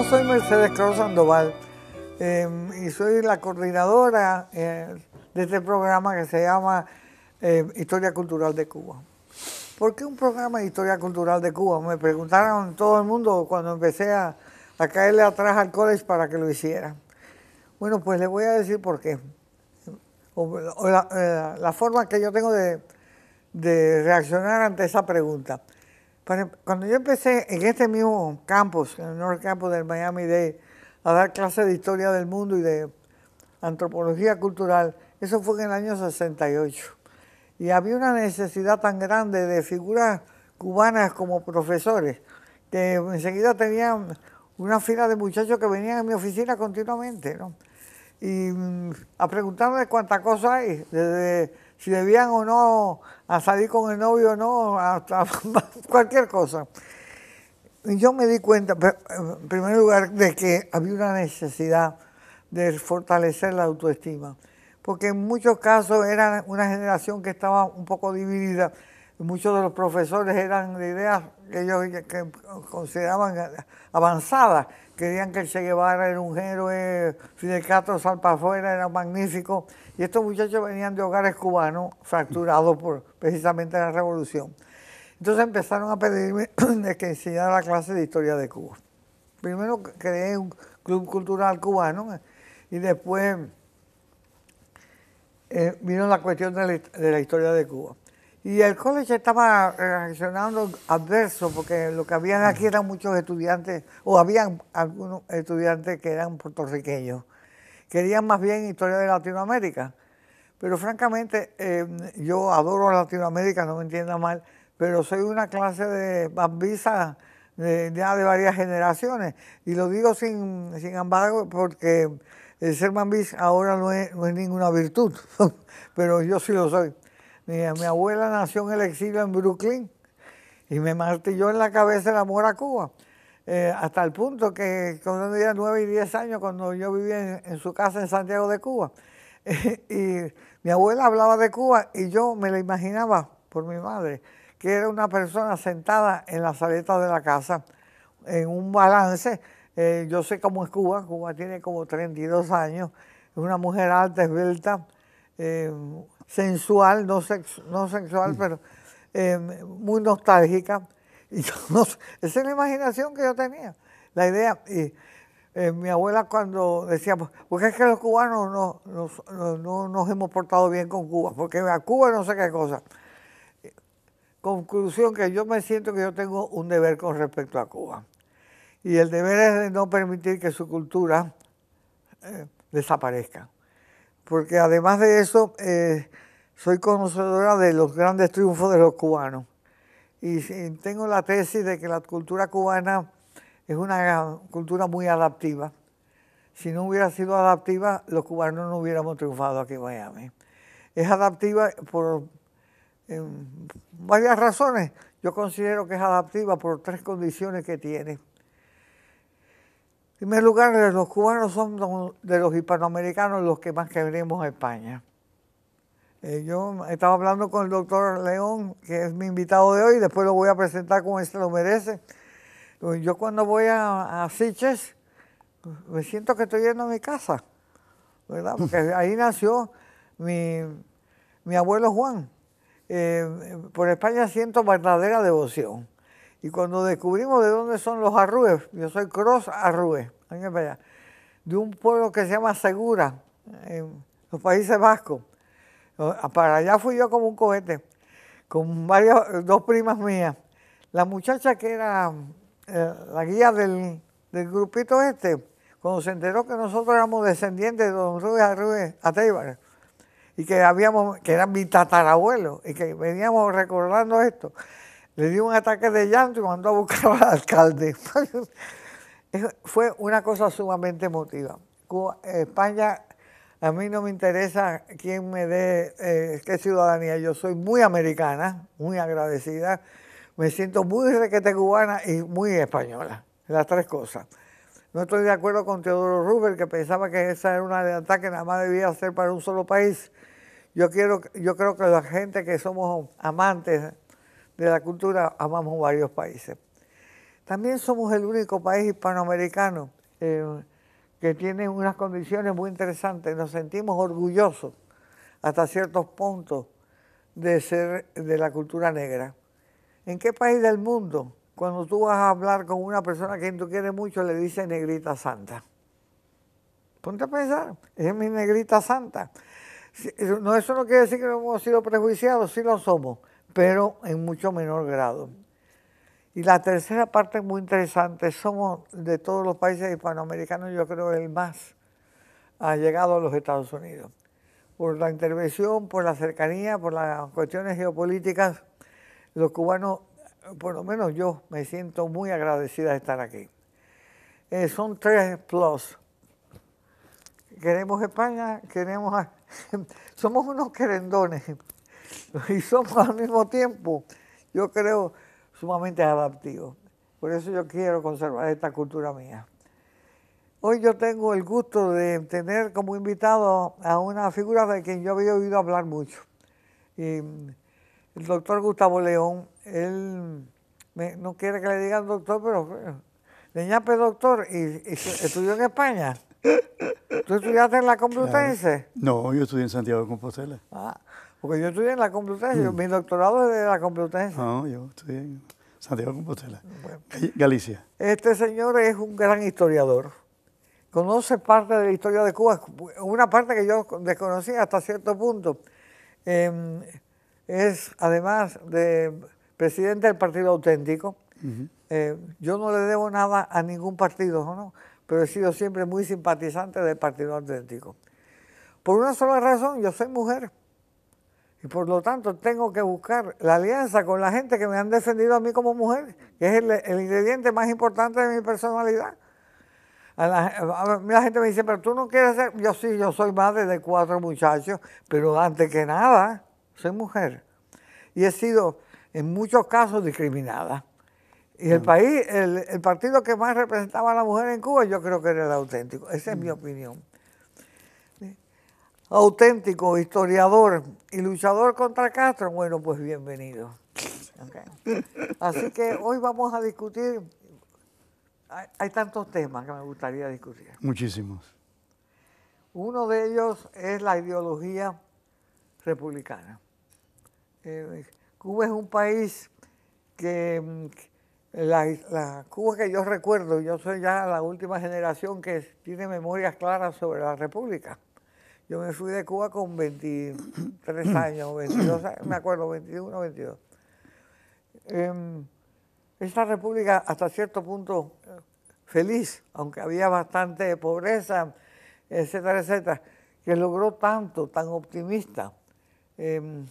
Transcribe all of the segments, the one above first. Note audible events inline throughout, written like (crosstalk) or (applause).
Yo soy Mercedes Carlos Sandoval em, y soy la coordinadora eh, de este programa que se llama em, Historia Cultural de Cuba. ¿Por qué un programa de Historia Cultural de Cuba? Me preguntaron todo el mundo cuando empecé a, caerle atrás al college para que lo hiciera. Bueno, pues les voy a decir por qué. Eh, la, forma que yo tengo de reaccionar ante esa pregunta cuando yo empecé en este mismo campus, en el North Campus del Miami de a dar clases de historia del mundo y de antropología cultural, eso fue en el año 68. Y había una necesidad tan grande de figuras cubanas como profesores, que enseguida tenían una fila de muchachos que venían a mi oficina continuamente, ¿no? Y mm, a preguntarme cuánta cosa hay, desde si debían o no a salir con el novio o no, hasta (laughs) cualquier cosa. Y yo me di cuenta, en primer lugar, de que había una necesidad de fortalecer la autoestima, porque en muchos casos era una generación que estaba un poco dividida. Muchos de los profesores eran de ideas que ellos consideraban avanzadas. Querían que el Che Guevara era un héroe, Fidel Castro afuera, era magnífico. Y estos muchachos venían de hogares cubanos fracturados por precisamente la revolución. Entonces empezaron a pedirme (clears throat) que enseñara la clase de historia de Cuba. Primero creé un club cultural cubano y después eh, vino la cuestión de la, historia de Cuba. Y el colegio estaba reaccionando adverso porque lo que habían aquí eran muchos estudiantes, o habían algunos estudiantes que eran puertorriqueños querían más bien historia de Latinoamérica. Pero francamente, eh, yo adoro Latinoamérica, no me entienda mal, pero soy una clase de bambisa de, ya de varias generaciones. Y lo digo sin, sin embargo porque el ser bambis ahora no es, ninguna virtud, (laughs) pero yo sí lo soy. Mi, mi, abuela nació en el exilio en Brooklyn y me martilló en la cabeza el amor a Cuba. Eh, hasta el punto que cuando tenía 9 y 10 años, cuando yo vivía en, su casa en Santiago de Cuba, (laughs) y mi abuela hablaba de Cuba y yo me la imaginaba por mi madre, que era una persona sentada en la saleta de la casa, en un balance. Eh, yo sé cómo es Cuba, Cuba tiene como 32 años, es una mujer alta, esbelta, eh, sensual, no, no sexual, mm. pero muy nostálgica esa es la imaginación que yo tenía. La idea, y eh, mi abuela cuando decía, pues, porque es que los cubanos no, nos hemos portado bien con Cuba, porque a Cuba no sé qué cosa. Conclusión que yo me siento que yo tengo un deber con respecto a Cuba. Y el deber es de no permitir que su cultura eh, desaparezca. Porque además de eso, eh, soy conocedora de los grandes triunfos de los cubanos y tengo la tesis de que la cultura cubana es una cultura muy adaptiva. Si no hubiera sido adaptiva, los cubanos no hubiéramos triunfado aquí en Miami. Es adaptiva por varias razones. Yo considero que es adaptiva por tres condiciones que tiene. En primer lugar, los cubanos son de los hispanoamericanos los que más queremos a España. Eh, yo estaba hablando con el doctor León, que es mi invitado de hoy, después lo voy a presentar como él se lo merece. Pues, yo cuando voy a, a me siento que estoy yendo a mi casa, ¿verdad? Porque (laughs) ahí nació mi, abuelo Juan. Eh, por España siento verdadera devoción. Y cuando descubrimos de dónde son los arrues, yo soy cross arrues, de un pueblo que se llama Segura, en los Países Vascos. Ah, para allá fui yo como un cohete, con varias, dos primas mías. La muchacha que era eh, la guía del, grupito este, cuando se enteró que nosotros éramos descendientes de don Rubén Arrué y que habíamos, que era mi tatarabuelo, y que veníamos recordando esto, le dio un ataque de llanto y mandó a buscar al alcalde. (laughs) Fue una cosa sumamente emotiva. España a mí no me interesa quién me dé eh, qué ciudadanía. Yo soy muy americana, muy agradecida. Me siento muy requete cubana y muy española. Las tres cosas. No estoy de acuerdo con Teodoro Rubel, que pensaba que esa era una lealtad que nada más debía hacer para un solo país. Yo, quiero, yo creo que la gente que somos amantes de la cultura amamos varios países. También somos el único país hispanoamericano que tiene unas condiciones muy interesantes. Nos sentimos orgullosos hasta ciertos puntos de ser de la cultura negra. ¿En qué país del mundo, cuando tú vas a hablar con una persona que tú quieres mucho, le dice negrita santa? Ponte a pensar, es mi negrita santa. No, eso no quiere decir que no hemos sido prejuiciados, sí lo somos, pero en mucho menor grado. Y la tercera parte muy interesante, somos de todos los países hispanoamericanos, yo creo el más ha llegado a los Estados Unidos. Por la intervención, por la cercanía, por las cuestiones geopolíticas, los cubanos, por lo menos yo, me siento muy agradecida de estar aquí. Eh, son tres plus. Queremos España, queremos... (laughs) somos unos querendones (laughs) y somos al mismo tiempo, yo creo sumamente adaptivo. Por eso yo quiero conservar esta cultura mía. Hoy yo tengo el gusto de tener como invitado a una figura de quien yo había oído hablar mucho. el doctor Gustavo León, él no quiere que le digan doctor, pero Leñape doctor y, estudió en España. ¿Tú estudiaste en la Complutense? No, yo estudié en Santiago de Compostela. Ah, porque yo estudié en la Complutense, mm. mi doctorado es de la Complutense. No, yo estudié en Santiago de Compostela, Galicia. Este señor es un gran historiador. Conoce parte de la historia de Cuba, una parte que yo desconocía hasta cierto punto. Em, es, además de presidente del Partido Auténtico, em, yo no le debo nada a ningún partido, ¿no? pero he sido siempre muy simpatizante del Partido Auténtico. Por una sola razón, yo soy mujer por lo tanto tengo que buscar la alianza con la gente que me han defendido a mí como mujer, que es el, ingrediente más importante de mi personalidad. A la, la, gente me dice, pero tú no quieres ser, yo sí, yo soy madre de cuatro muchachos, pero antes que nada, soy mujer. Y he sido en muchos casos discriminada. Y el mm. país, el, el, partido que más representaba a la mujer en Cuba, yo creo que era el auténtico. Esa es mi mm. opinión auténtico historiador y luchador contra Castro, bueno, pues bienvenido. Así que hoy vamos a discutir, hay, tantos temas que me gustaría discutir. Muchísimos. Uno de ellos es la ideología republicana. Eh, Cuba es un país que mm, la, Cuba que yo recuerdo, yo soy ya la última generación que tiene memorias claras sobre la República yo me fui de Cuba con 23 (clears throat) años, 22 años, me acuerdo, 21, 22. Em, esta república hasta cierto punto feliz, aunque había bastante pobreza, etcétera, etcétera, que logró tanto, tan optimista. Em,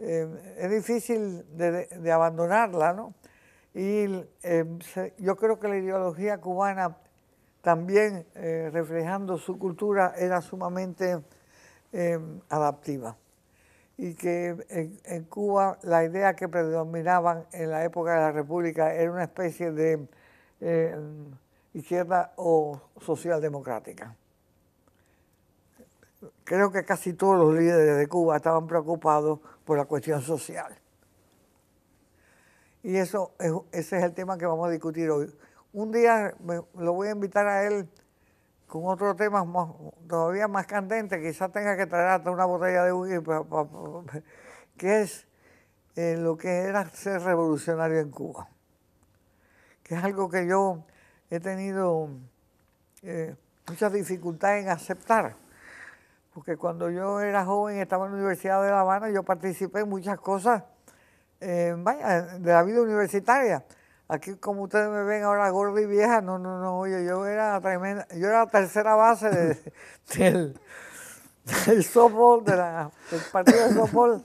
em, es difícil de, abandonarla, ¿no? Y yo creo que la ideología cubana también eh, reflejando su cultura, era sumamente eh, adaptiva. Y que en, Cuba la idea que predominaban en la época de la República era una especie de eh, izquierda o socialdemocrática. Creo que casi todos los líderes de Cuba estaban preocupados por la cuestión social. Y eso ese es el tema que vamos a discutir hoy un día me, lo voy a invitar a él con otro tema todavía más candente, quizás tenga que traer hasta una botella de whisky, (laughs) que es eh, lo que era ser revolucionario en Cuba, que es algo que yo he tenido eh, mucha dificultad en aceptar, porque cuando yo era joven, estaba en la Universidad de La Habana, yo participé en muchas cosas eh, de la vida universitaria, Aquí como ustedes me ven ahora gorda y vieja, no, no, no, oye, yo era tremenda, yo era la tercera base (laughs) del, del softball, de la, del partido de softball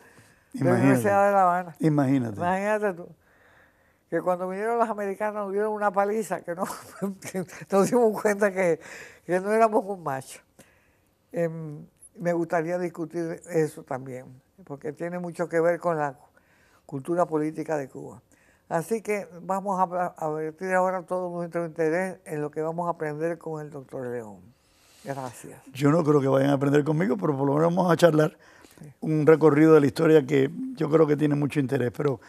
de la Universidad de La Habana. Imagínate. Imagínate tú que cuando vinieron los americanos nos dieron una paliza, que, no, (laughs) nos dimos cuenta que, no éramos un macho. Em, me gustaría discutir eso también, porque tiene mucho que ver con la cultura política de Cuba. Así que vamos a advertir ahora todo nuestro interés en lo que vamos a aprender con el doctor León. Gracias. Yo no creo que vayan a aprender conmigo, pero por lo menos vamos a charlar un recorrido de la historia que yo creo que tiene mucho interés, pero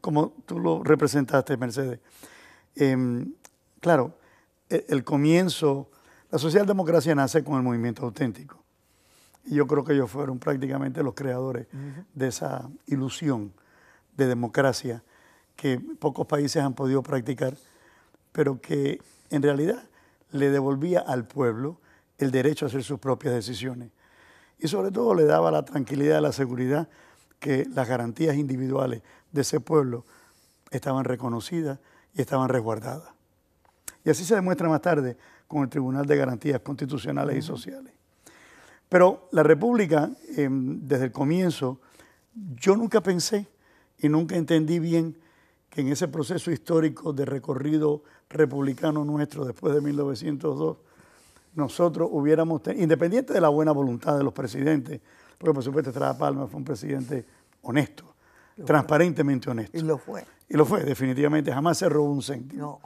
como tú lo representaste, Mercedes, em, claro, e-, el, comienzo, la socialdemocracia nace con el movimiento auténtico. Y yo creo que ellos fueron prácticamente los creadores de esa ilusión de democracia que pocos países han podido practicar, pero que en realidad le devolvía al pueblo el derecho a hacer sus propias decisiones. Y sobre todo le daba la tranquilidad, la seguridad que las garantías individuales de ese pueblo estaban reconocidas y estaban resguardadas. Y así se demuestra más tarde con el Tribunal de Garantías Constitucionales y Sociales. Pero la República, em, desde el comienzo, yo nunca pensé y nunca entendí bien en ese proceso histórico de recorrido republicano nuestro después de 1902, nosotros hubiéramos tenido, independiente de la buena voluntad de los presidentes, porque por supuesto Estrada Palma fue un presidente honesto, transparentemente honesto. Y lo fue. Y lo fue, definitivamente, jamás se robó un céntimo.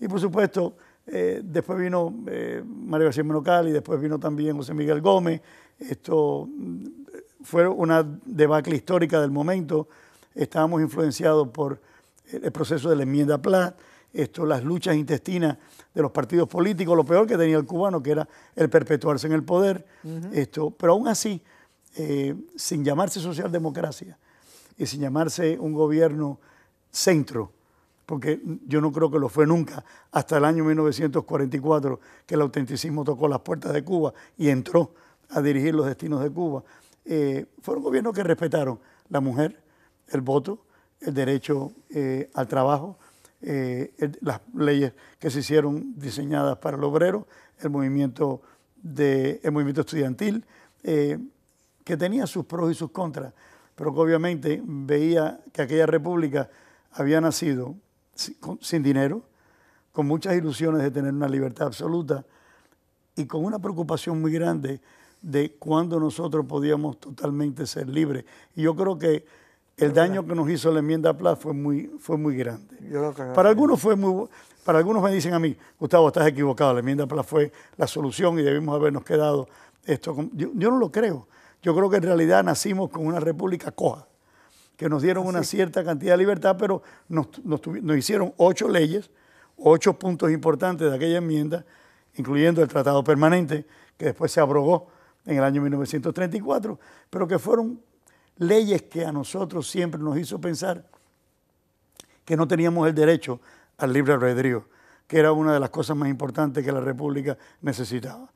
Y por supuesto, eh, después vino eh, Mario García Menocal y después vino también José Miguel Gómez. Esto mm, fue una debacle histórica del momento. Estábamos influenciados por el proceso de la enmienda Platt, esto, las luchas intestinas de los partidos políticos, lo peor que tenía el cubano, que era el perpetuarse en el poder, esto, pero aún así, eh, sin llamarse socialdemocracia y sin llamarse un gobierno centro, porque yo no creo que lo fue nunca, hasta el año 1944, que el autenticismo tocó las puertas de Cuba y entró a dirigir los destinos de Cuba. Eh, fueron gobierno que respetaron la mujer, el voto, el derecho eh, al trabajo, eh, las leyes que se hicieron diseñadas para el obrero, el movimiento, de, el movimiento estudiantil, eh, que tenía sus pros y sus contras, pero que obviamente veía que aquella república había nacido sin, dinero, con muchas ilusiones de tener una libertad absoluta y con una preocupación muy grande de cuándo nosotros podíamos totalmente ser libres. Y yo creo que el daño que nos hizo la enmienda Pla fue muy, fue muy grande. Para algunos fue muy, para algunos me dicen a mí, Gustavo, estás equivocado, la enmienda Pla fue la solución y debimos habernos quedado esto. Yo, no lo creo. Yo creo que en realidad nacimos con una república coja, que nos dieron ah, una cierta cantidad de libertad, pero nos hicieron ocho leyes, ocho puntos importantes de aquella enmienda, incluyendo el Tratado Permanente, que después se abrogó en el año 1934, pero que fueron leyes que a nosotros siempre nos hizo pensar que no teníamos el derecho al libre alrededor que era una de las cosas más importantes que la República necesitaba.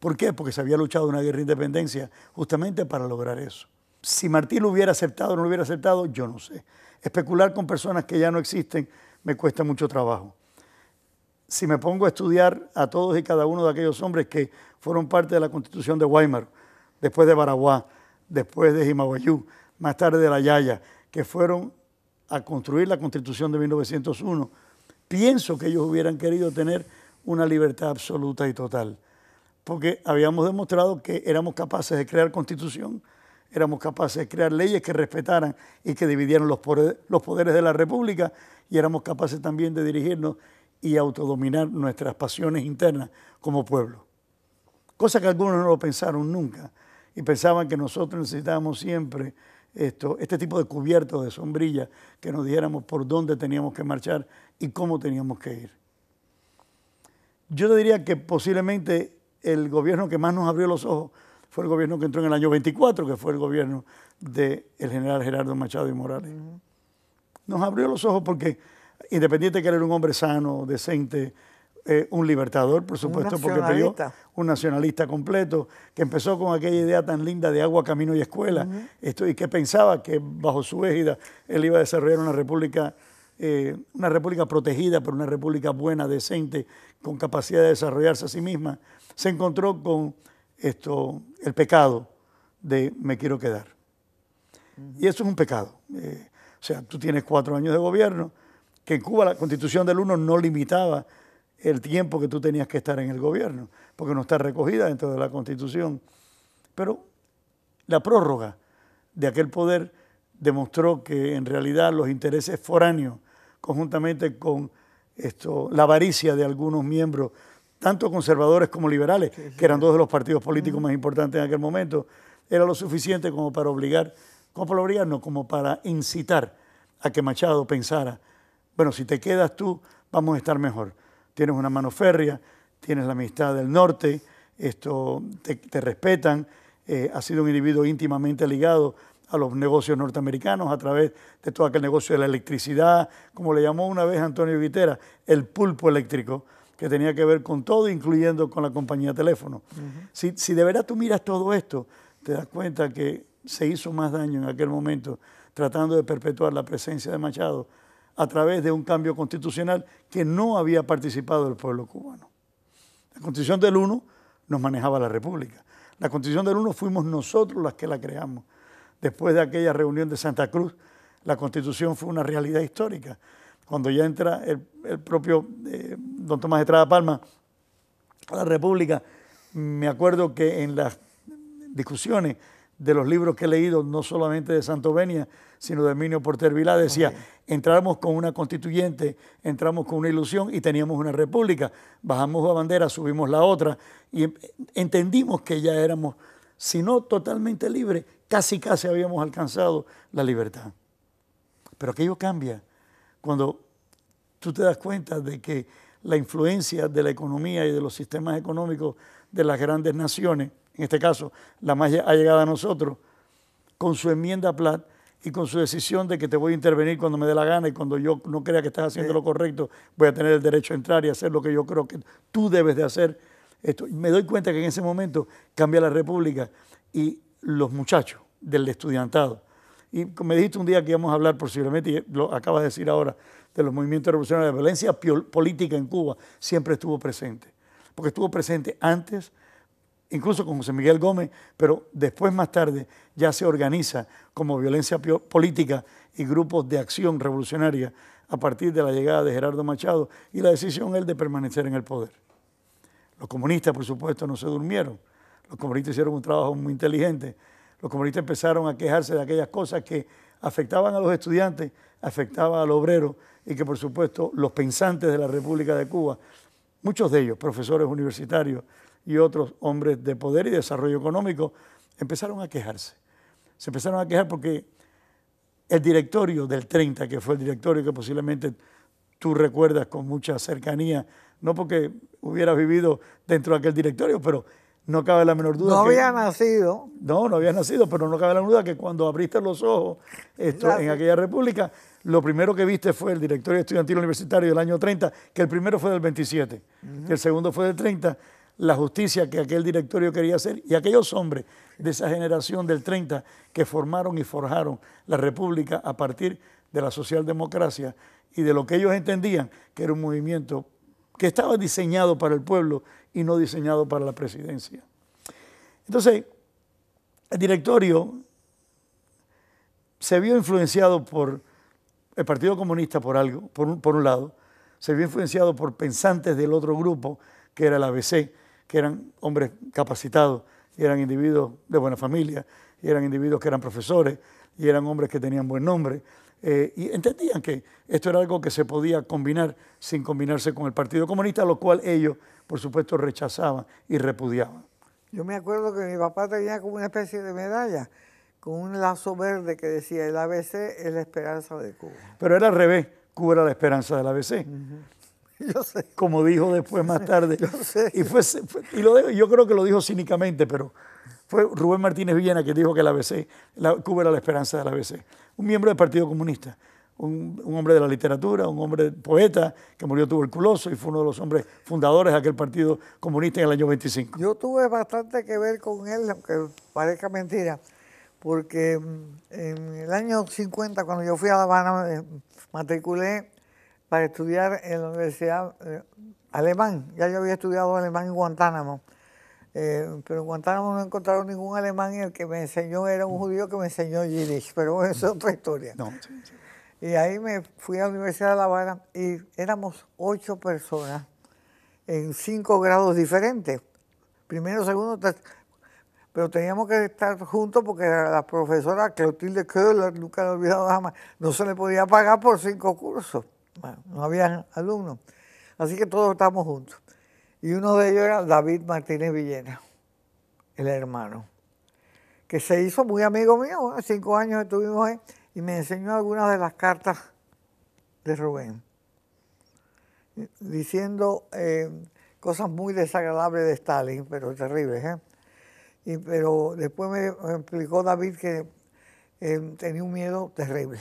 ¿Por qué? Porque se había luchado una guerra de independencia justamente para lograr eso. Si Martín lo hubiera aceptado o no lo hubiera aceptado, yo no sé. Especular con personas que ya no existen me cuesta mucho trabajo. Si me pongo a estudiar a todos y cada uno de aquellos hombres que fueron parte de la constitución de Weimar, después de Baraguá, después de Jimaguayú, más tarde de La Yaya, que fueron a construir la constitución de 1901, pienso que ellos hubieran querido tener una libertad absoluta y total, porque habíamos demostrado que éramos capaces de crear constitución, éramos capaces de crear leyes que respetaran y que dividieran los poderes, de la República y éramos capaces también de dirigirnos y autodominar nuestras pasiones internas como pueblo. Cosa que algunos no lo pensaron nunca, y pensaban que nosotros necesitábamos siempre esto, este tipo de cubiertos, de sombrilla, que nos diéramos por dónde teníamos que marchar y cómo teníamos que ir. Yo te diría que posiblemente el gobierno que más nos abrió los ojos fue el gobierno que entró en el año 24, que fue el gobierno del general Gerardo Machado y Morales. Nos abrió los ojos porque, independiente de que él era un hombre sano, decente, eh, un libertador, por supuesto, porque pidió un nacionalista completo, que empezó con aquella idea tan linda de agua, camino y escuela, esto, y que pensaba que bajo su égida él iba a desarrollar una república, eh, una república protegida, pero una república buena, decente, con capacidad de desarrollarse a sí misma, se encontró con esto, el pecado de me quiero quedar. Y eso es un pecado. Eh, o sea, tú tienes cuatro años de gobierno, que en Cuba la constitución del uno no limitaba el tiempo que tú tenías que estar en el gobierno, porque no está recogida dentro de la Constitución. Pero la prórroga de aquel poder demostró que en realidad los intereses foráneos, conjuntamente con esto, la avaricia de algunos miembros, tanto conservadores como liberales, que eran dos de los partidos políticos más importantes en aquel momento, era lo suficiente como para obligar, como para obligarnos, como para incitar a que Machado pensara, bueno, si te quedas tú, vamos a estar mejor tienes una mano férrea, tienes la amistad del norte, esto te, respetan, eh, ha sido un individuo íntimamente ligado a los negocios norteamericanos a través de todo aquel negocio de la electricidad, como le llamó una vez Antonio Vitera, el pulpo eléctrico, que tenía que ver con todo, incluyendo con la compañía teléfono. si, si de verdad tú miras todo esto, te das cuenta que se hizo más daño en aquel momento tratando de perpetuar la presencia de Machado a través de un cambio constitucional que no había participado el pueblo cubano. La constitución del Uno nos manejaba la República. La constitución del Uno fuimos nosotros las que la creamos. Después de aquella reunión de Santa Cruz, la constitución fue una realidad histórica. Cuando ya entra el, propio eh, don Tomás Estrada Palma a la República, me acuerdo que en las discusiones de los libros que he leído, no solamente de Santo Benia, sino de Minio Porter decía, entramos con una constituyente, entramos con una ilusión y teníamos una república, bajamos la bandera, subimos la otra y em, entendimos que ya éramos, si no totalmente libres, casi casi habíamos alcanzado la libertad. Pero aquello cambia cuando tú te das cuenta de que la influencia de la economía y de los sistemas económicos de las grandes naciones en este caso la magia ha llegado a nosotros, con su enmienda Platt y con su decisión de que te voy a intervenir cuando me dé la gana y cuando yo no crea que estás haciendo lo correcto, voy a tener el derecho a entrar y hacer lo que yo creo que tú debes de hacer. Esto. me doy cuenta que en ese momento cambia la República y los muchachos del estudiantado. Y me dijiste un día que íbamos a hablar posiblemente, y lo acabas de decir ahora, de los movimientos revolucionarios, la violencia política en Cuba siempre estuvo presente, porque estuvo presente antes, incluso con José Miguel Gómez, pero después más tarde ya se organiza como violencia política y grupos de acción revolucionaria a partir de la llegada de Gerardo Machado y la decisión él de permanecer en el poder. Los comunistas, por supuesto, no se durmieron. Los comunistas hicieron un trabajo muy inteligente. Los comunistas empezaron a quejarse de aquellas cosas que afectaban a los estudiantes, afectaban al obrero y que, por supuesto, los pensantes de la República de Cuba, muchos de ellos profesores universitarios, y otros hombres de poder y desarrollo económico empezaron a quejarse. Se empezaron a quejar porque el directorio del 30, que fue el directorio que posiblemente tú recuerdas con mucha cercanía, no porque hubieras vivido dentro de aquel directorio, pero no cabe la menor duda. No había nacido. No, no había nacido, pero no cabe la menor duda que cuando abriste los ojos en aquella república, lo primero que viste fue el directorio estudiantil universitario del año 30, que el primero fue del 27, que el segundo fue del 30 la justicia que aquel directorio quería hacer y aquellos hombres de esa generación del 30 que formaron y forjaron la República a partir de la socialdemocracia y de lo que ellos entendían que era un movimiento que estaba diseñado para el pueblo y no diseñado para la presidencia. Entonces, el directorio se vio influenciado por el Partido Comunista por algo, por un, un lado, se vio influenciado por pensantes del otro grupo, que era la ABC, que eran hombres capacitados, y eran individuos de buena familia, y eran individuos que eran profesores, y eran hombres que tenían buen nombre. Eh, y entendían que esto era algo que se podía combinar sin combinarse con el Partido Comunista, lo cual ellos, por supuesto, rechazaban y repudiaban. Yo me acuerdo que mi papá tenía como una especie de medalla, con un lazo verde que decía el ABC es la esperanza de Cuba. Pero era al revés, Cuba era la esperanza del ABC. (laughs) Como dijo después más tarde. Yo Y, fue, y lo yo creo que lo dijo cínicamente, pero fue Rubén Martínez Villena que dijo que la ABC, la, Cuba era la esperanza de la ABC. Un miembro del Partido Comunista, un, hombre de la literatura, un hombre poeta que murió tuberculoso y fue uno de los hombres fundadores de aquel Partido Comunista en el año 25. Yo tuve bastante que ver con él, aunque parezca mentira, porque mm, en el año 50, cuando yo fui a La Habana, me matriculé para estudiar en la universidad eh, alemán. Ya yo había estudiado alemán en Guantánamo, eh, pero en Guantánamo no encontraron ningún alemán y el que me enseñó era un judío que me enseñó Yiddish, pero eso es otra historia. Y ahí me fui a la Universidad de La Habana y éramos ocho personas en cinco grados diferentes, primero, segundo, tercero pero teníamos que estar juntos porque la profesora Clotilde Köhler, nunca lo he olvidado jamás, no se le podía pagar por cinco cursos no había alumnos. Así que todos estábamos juntos. Y uno de ellos era David Martínez Villena, el hermano, que se hizo muy amigo mío. Cinco años estuvimos ahí y me enseñó algunas de las cartas de Rubén, diciendo eh, cosas muy desagradables de Stalin, pero terribles. ¿eh? pero después me explicó David que eh, tenía un miedo terrible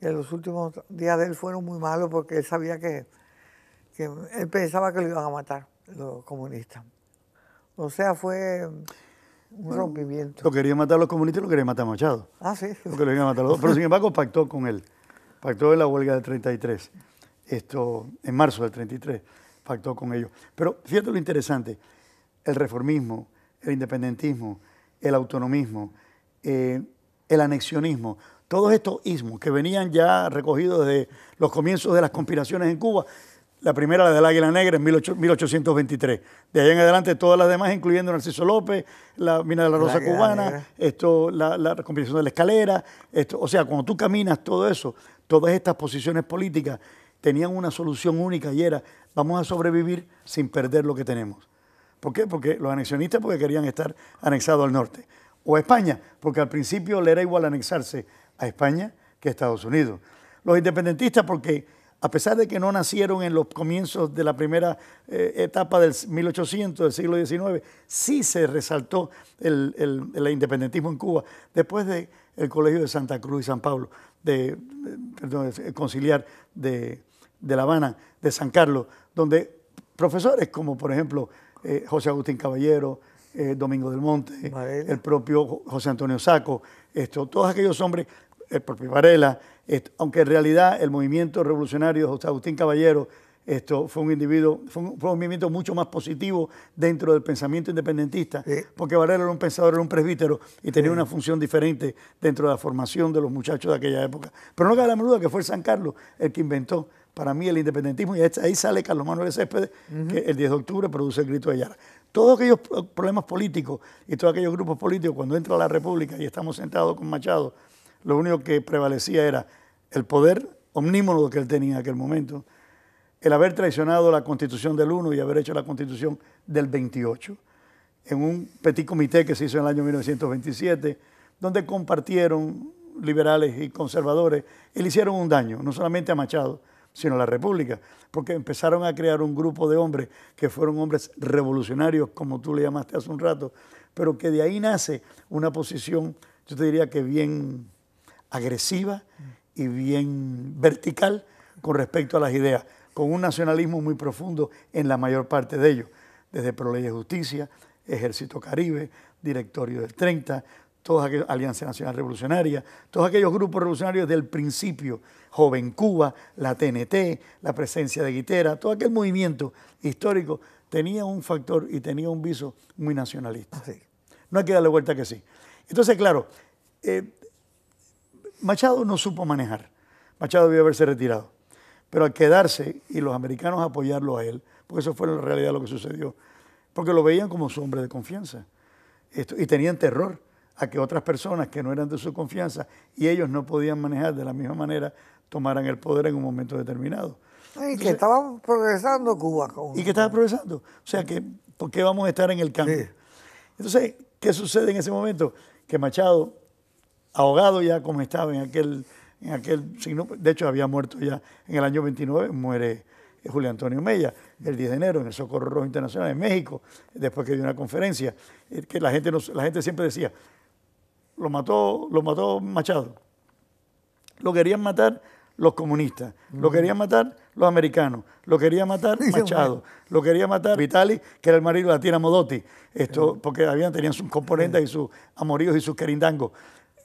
que los últimos días de él fueron muy malos porque él sabía que, él pensaba que lo iban a matar los comunistas. O sea, fue un rompimiento. Lo querían matar los comunistas y lo querían matar Machado. Ah, sí. Lo querían matar Pero sin embargo pactó con él. Pactó en la huelga del 33. Esto, en marzo del 33, pactó con ellos. Pero fíjate lo interesante. El reformismo, el independentismo, el autonomismo, eh, el anexionismo todos estos ismos que venían ya recogidos desde los comienzos de las conspiraciones en Cuba, la primera, la del Águila Negra, en 1823. De ahí en adelante, todas las demás, incluyendo Narciso López, la mina de la Rosa Cubana, esto, la, conspiración de la escalera. Esto, o sea, cuando tú caminas todo eso, todas estas posiciones políticas tenían una solución única y era, vamos a sobrevivir sin perder lo que tenemos. ¿Por qué? Porque los anexionistas porque querían estar anexados al norte o España, porque al principio le era igual anexarse a España que a Estados Unidos. Los independentistas, porque a pesar de que no nacieron en los comienzos de la primera eh, etapa del 1800, del siglo XIX, sí se resaltó el, independentismo en Cuba después del el Colegio de Santa Cruz y San Pablo, de, el eh, eh, conciliar de, de, La Habana, de San Carlos, donde profesores como por ejemplo José Agustín Caballero, eh, Domingo del Monte, el propio José Antonio Saco, esto, todos aquellos hombres, el propio Varela, aunque en realidad el movimiento revolucionario de José Agustín Caballero esto fue un individuo, fue un, movimiento mucho más positivo dentro del pensamiento independentista, porque Varela era un pensador, era un presbítero y tenía una función diferente dentro de la formación de los muchachos de aquella época. Pero no cabe la duda que fue San Carlos el que inventó para mí el independentismo y ahí sale Carlos Manuel Céspedes, que el 10 de octubre produce el grito de Yara todos aquellos problemas políticos y todos aquellos grupos políticos, cuando entra la República y estamos sentados con Machado, lo único que prevalecía era el poder omnímodo que él tenía en aquel momento, el haber traicionado la constitución del 1 y haber hecho la constitución del 28, en un petit comité que se hizo en el año 1927, donde compartieron liberales y conservadores, y le hicieron un daño, no solamente a Machado, sino la República, porque empezaron a crear un grupo de hombres que fueron hombres revolucionarios, como tú le llamaste hace un rato, pero que de ahí nace una posición, yo te diría que bien agresiva y bien vertical con respecto a las ideas, con un nacionalismo muy profundo en la mayor parte de ellos, desde Proley de Justicia, Ejército Caribe, Directorio del 30, todos aquellos Alianza Nacional Revolucionaria, todos aquellos grupos revolucionarios del principio, Joven Cuba, la TNT, la presencia de Guitera, todo aquel movimiento histórico tenía un factor y tenía un viso muy nacionalista. No hay que darle vuelta que sí. Entonces, claro, eh, Machado no supo manejar. Machado debió haberse retirado. Pero al quedarse y los americanos apoyarlo a él, porque eso fue en realidad lo que sucedió, porque lo veían como su hombre de confianza y tenían terror a que otras personas que no eran de su confianza y ellos no podían manejar de la misma manera tomaran el poder en un momento determinado. Y que estaba progresando Cuba. Y que estaba progresando. O sea, que, ¿por qué vamos a estar en el cambio? Entonces, ¿qué sucede en ese momento? Que Machado, ahogado ya como estaba en aquel, en aquel signo, de hecho había muerto ya en el año 29, muere eh, Julio Antonio Mella, el 10 de enero en el Socorro Rojo Internacional en México, después que dio una conferencia, eh, que la gente, la gente siempre decía, lo mató, lo mató Machado. Lo querían matar los comunistas, lo mm. querían matar los americanos, lo quería matar (laughs) Machado, lo quería matar Vitali, que era el marido de la tía Modotti, esto, eh. porque habían, tenían sus componentes eh. y sus amoríos y sus querindangos.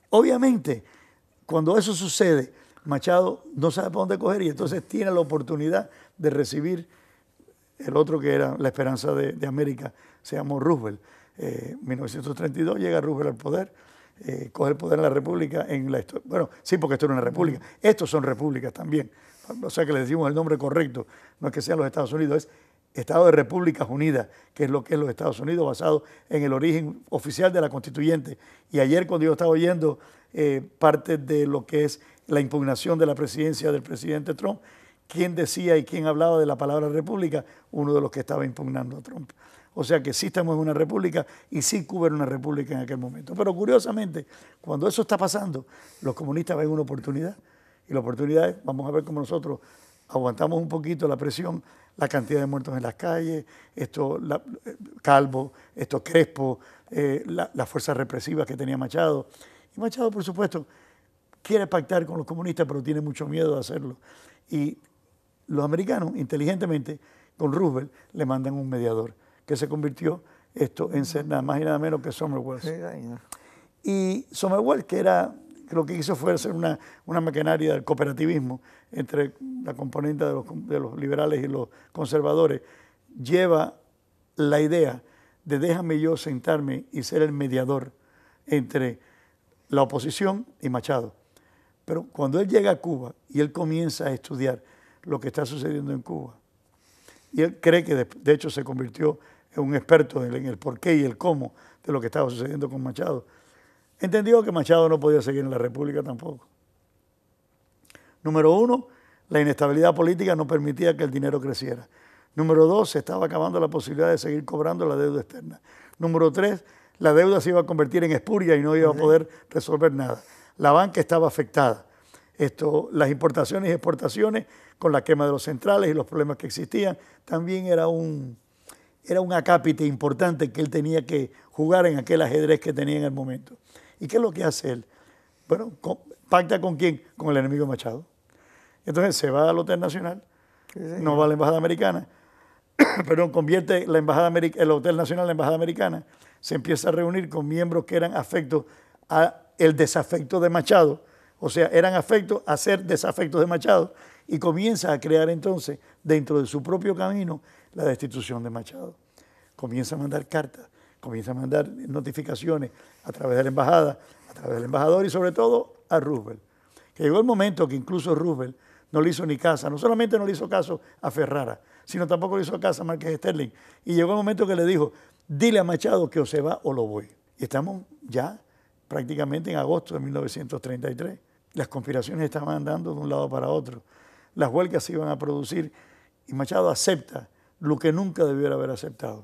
Obviamente, cuando eso sucede, Machado no sabe por dónde coger y entonces tiene la oportunidad de recibir el otro que era la esperanza de, América, se llamó Roosevelt. Eh, en 1932 llega Roosevelt al poder, eh, coger poder en la República en la Bueno, sí, porque esto es una república. Estos son repúblicas también. O sea que le decimos el nombre correcto, no es que sean los Estados Unidos, es Estado de Repúblicas Unidas, que es lo que es los Estados Unidos, basado en el origen oficial de la constituyente. Y ayer cuando yo estaba oyendo eh, parte de lo que es la impugnación de la presidencia del presidente Trump, quién decía y quién hablaba de la palabra república, uno de los que estaba impugnando a Trump. O sea que sí estamos en una república y sí Cuba una república en aquel momento. Pero curiosamente, cuando eso está pasando, los comunistas ven una oportunidad y la oportunidad es, vamos a ver cómo nosotros aguantamos un poquito la presión, la cantidad de muertos en las calles, esto, eh, Calvo, estos Crespo, eh, las fuerzas represivas que tenía Machado. Y Machado, por supuesto, quiere pactar con los comunistas, pero tiene mucho miedo de hacerlo. Y los americanos, inteligentemente, con Roosevelt, le mandan un mediador que se convirtió esto en ser nada más y nada menos que Somerwell. Y Somerwell, que era lo que hizo fue hacer una, una maquinaria del cooperativismo entre la componente de los, liberales y los conservadores, lleva la idea de déjame yo sentarme y ser el mediador entre la oposición y Machado. Pero cuando él llega a Cuba y él comienza a estudiar lo que está sucediendo en Cuba, y él cree que de hecho se convirtió es un experto en el porqué y el cómo de lo que estaba sucediendo con Machado, entendió que Machado no podía seguir en la República tampoco. Número uno, la inestabilidad política no permitía que el dinero creciera. Número dos, se estaba acabando la posibilidad de seguir cobrando la deuda externa. Número tres, la deuda se iba a convertir en espuria y no iba a poder resolver nada. La banca estaba afectada. Esto, las importaciones y exportaciones con la quema de los centrales y los problemas que existían, también era un, era un acápite importante que él tenía que jugar en aquel ajedrez que tenía en el momento. ¿Y qué es lo que hace él? Bueno, pacta con quién? Con el enemigo Machado. Entonces se va al Hotel Nacional, no va a la Embajada Americana, (coughs) pero convierte la embajada el Hotel Nacional en la Embajada Americana, se empieza a reunir con miembros que eran afectos a el desafecto de Machado, o sea, eran afectos a ser desafectos de Machado, y comienza a crear entonces, dentro de su propio camino, la destitución de Machado. Comienza a mandar cartas, comienza a mandar notificaciones a través de la embajada, a través del embajador y sobre todo a Roosevelt. Que llegó el momento que incluso Roosevelt no le hizo ni casa no solamente no le hizo caso a Ferrara, sino tampoco le hizo caso a Márquez Sterling. Y llegó el momento que le dijo, dile a Machado que o se va o lo voy. Y estamos ya prácticamente en agosto de 1933. Las conspiraciones estaban andando de un lado para otro. Las huelgas se iban a producir y Machado acepta lo que nunca debiera haber aceptado,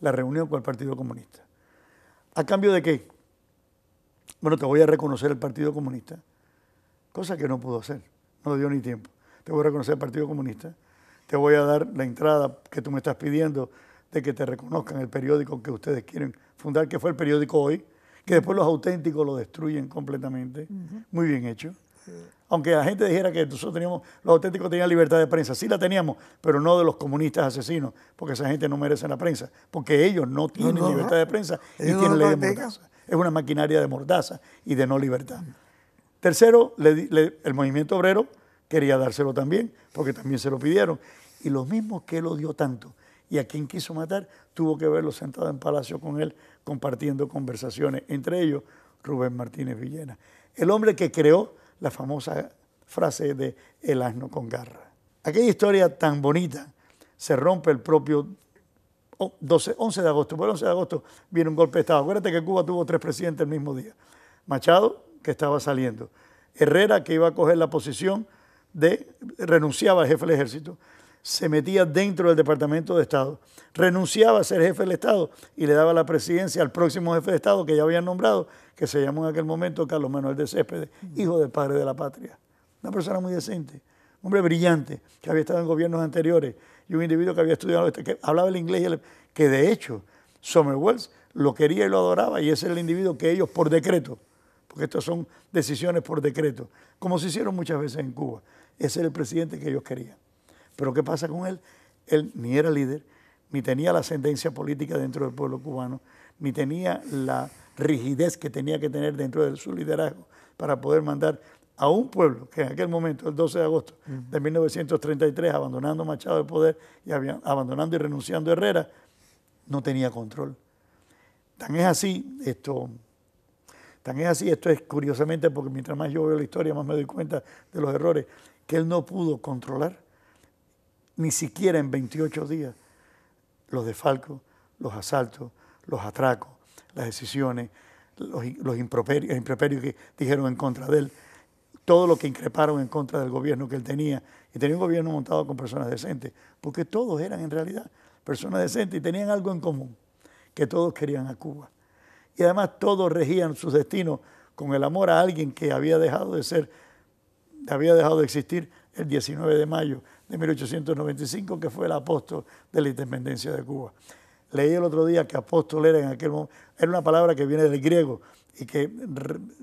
la reunión con el Partido Comunista. ¿A cambio de qué? Bueno, te voy a reconocer el Partido Comunista, cosa que no pudo hacer, no dio ni tiempo. Te voy a reconocer el Partido Comunista, te voy a dar la entrada que tú me estás pidiendo de que te reconozcan el periódico que ustedes quieren fundar, que fue el periódico hoy, que después los auténticos lo destruyen completamente. Muy bien hecho. Aunque la gente dijera que nosotros teníamos, los auténticos tenían libertad de prensa, sí la teníamos, pero no de los comunistas asesinos, porque esa gente no merece la prensa, porque ellos no tienen libertad de prensa tienen ley de mordaza. Es una maquinaria de mordaza y de no libertad. Tercero, el movimiento obrero quería dárselo también, porque también se lo pidieron. Y lo mismo que él odió tanto y a quien quiso matar, tuvo que verlo sentado en palacio con él, compartiendo conversaciones, entre ellos Rubén Martínez Villena. El hombre que creó la famosa frase de el asno con garra. Aquella historia tan bonita se rompe el propio 12, 11 de agosto. Por el 11 de agosto viene un golpe de Estado. Acuérdate que Cuba tuvo tres presidentes el mismo día. Machado, que estaba saliendo. Herrera, que iba a coger la posición de renunciaba al jefe del ejército se metía dentro del Departamento de Estado, renunciaba a ser jefe del Estado y le daba la presidencia al próximo jefe de Estado que ya habían nombrado, que se llamó en aquel momento Carlos Manuel de Céspedes, hijo del padre de la patria. Una persona muy decente, un hombre brillante, que había estado en gobiernos anteriores y un individuo que había estudiado, este, que hablaba el inglés, y que de hecho Somerwells lo quería y lo adoraba y ese era el individuo que ellos por decreto, porque estas son decisiones por decreto, como se hicieron muchas veces en Cuba, ese era el presidente que ellos querían. Pero ¿qué pasa con él? Él ni era líder, ni tenía la ascendencia política dentro del pueblo cubano, ni tenía la rigidez que tenía que tener dentro de su liderazgo para poder mandar a un pueblo que en aquel momento, el 12 de agosto de 1933, abandonando Machado de poder y abandonando y renunciando a Herrera, no tenía control. Tan es así, esto, tan es así, esto es curiosamente porque mientras más yo veo la historia, más me doy cuenta de los errores, que él no pudo controlar ni siquiera en 28 días, los desfalcos, los asaltos, los atracos, las decisiones, los, improperios, improperios, que dijeron en contra de él, todo lo que increparon en contra del gobierno que él tenía, y tenía un gobierno montado con personas decentes, porque todos eran en realidad personas decentes y tenían algo en común, que todos querían a Cuba. Y además todos regían sus destinos con el amor a alguien que había dejado de ser, había dejado de existir el 19 de mayo de 1895, que fue el apóstol de la independencia de Cuba. Leí el otro día que apóstol era en aquel momento, era una palabra que viene del griego y que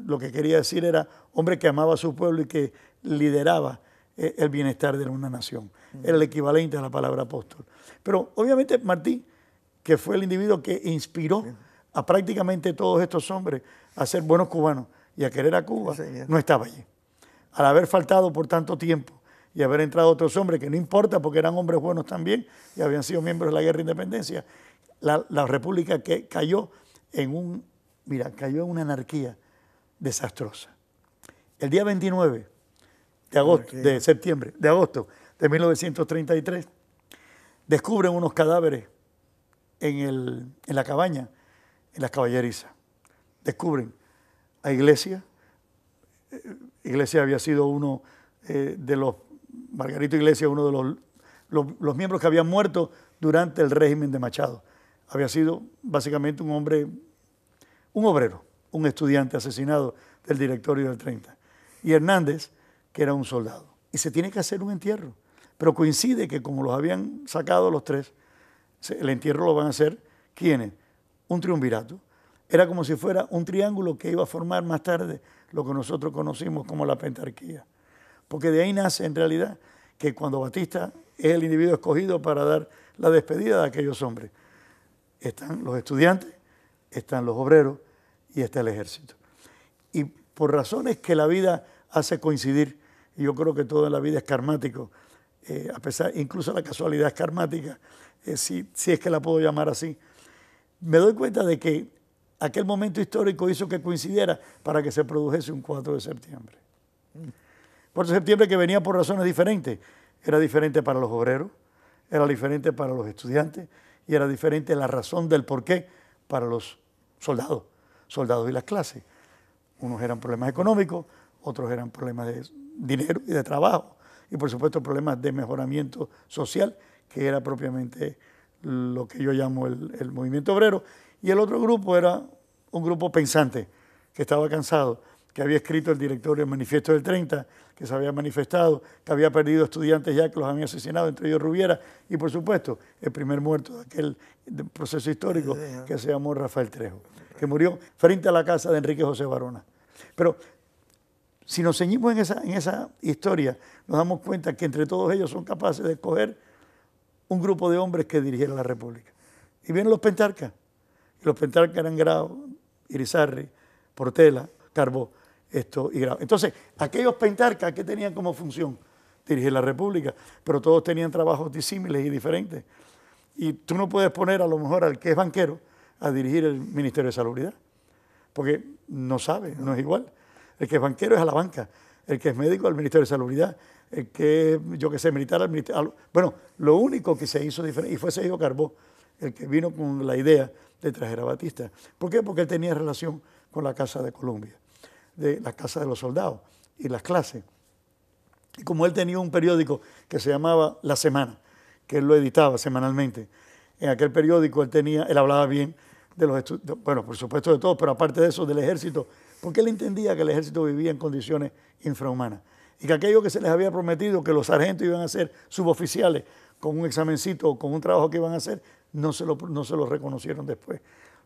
lo que quería decir era hombre que amaba a su pueblo y que lideraba eh, el bienestar de una nación. Era el equivalente a la palabra apóstol. Pero obviamente Martín, que fue el individuo que inspiró a prácticamente todos estos hombres a ser buenos cubanos y a querer a Cuba, no estaba allí. Al haber faltado por tanto tiempo y haber entrado otros hombres, que no importa porque eran hombres buenos también y habían sido miembros de la guerra de independencia, la, república que cayó en un, mira, cayó en una anarquía desastrosa. El día 29 de, agosto, de septiembre, de agosto de 1933, descubren unos cadáveres en, la cabaña, en las caballerizas. Descubren a Iglesia. Eh, Iglesia había sido uno eh, de los Margarito Iglesias, uno de los, miembros que habían muerto durante el régimen de Machado. Había sido básicamente un hombre, un obrero, un estudiante asesinado del directorio del 30. Y Hernández, que era un soldado. Y se tiene que hacer un entierro. Pero coincide que como los habían sacado los tres, el entierro lo van a hacer ¿quiénes? Un triunvirato. Era como si fuera un triángulo que iba a formar más tarde lo que nosotros conocimos como la pentarquía. Porque de ahí nace en realidad que cuando Batista es el individuo escogido para dar la despedida de aquellos hombres, están los estudiantes, están los obreros y está el ejército. Y por razones que la vida hace coincidir, y yo creo que toda la vida es karmático, eh, a pesar, incluso la casualidad es karmática, eh, si, si es que la puedo llamar así, me doy cuenta de que aquel momento histórico hizo que coincidiera para que se produjese un 4 de septiembre. Mm. 4 de septiembre que venía por razones diferentes. Era diferente para los obreros, era diferente para los estudiantes y era diferente la razón del porqué para los soldados, soldados y las clases. Unos eran problemas económicos, otros eran problemas de dinero y de trabajo, y por supuesto problemas de mejoramiento social, que era propiamente lo que yo llamo el, movimiento obrero, y el otro grupo era un grupo pensante, que estaba cansado, que había escrito el directorio del manifiesto del 30, que se había manifestado, que había perdido estudiantes ya que los habían asesinado, entre ellos Rubiera, y por supuesto el primer muerto de aquel proceso histórico que se llamó Rafael Trejo, que murió frente a la casa de Enrique José Barona. Pero si nos ceñimos en esa, en esa historia, nos damos cuenta que entre todos ellos son capaces de escoger un grupo de hombres que dirigieran la República. Y vienen los pentarcas. los pentarcas eran Grado, Irizarry, Portela, Carbó y Entonces, aquellos pentarcas que tenían como función dirigir la república, pero todos tenían trabajos disímiles y diferentes. Y tú no puedes poner a lo mejor al que es banquero a dirigir el Ministerio de Salubridad, porque no sabe, no es igual. El que es banquero es a la banca, el que es médico al Ministerio de Salubridad, el que es, yo que sé, militar al Ministerio. Bueno, lo único que se hizo diferente, y fue Sergio Carbó, el que vino con la idea de traer a Batista. ¿Por qué? Porque él tenía relación con la Casa de Colombia de las casas de los soldados y las clases. Y como él tenía un periódico que se llamaba La Semana, que él lo editaba semanalmente, en aquel periódico él tenía, él hablaba bien de los estudios, bueno, por supuesto de todos, pero aparte de eso, del ejército, porque él entendía que el ejército vivía en condiciones infrahumanas y que aquello que se les había prometido, que los sargentos iban a ser suboficiales con un examencito o con un trabajo que iban a hacer, no se, lo, no se lo reconocieron después.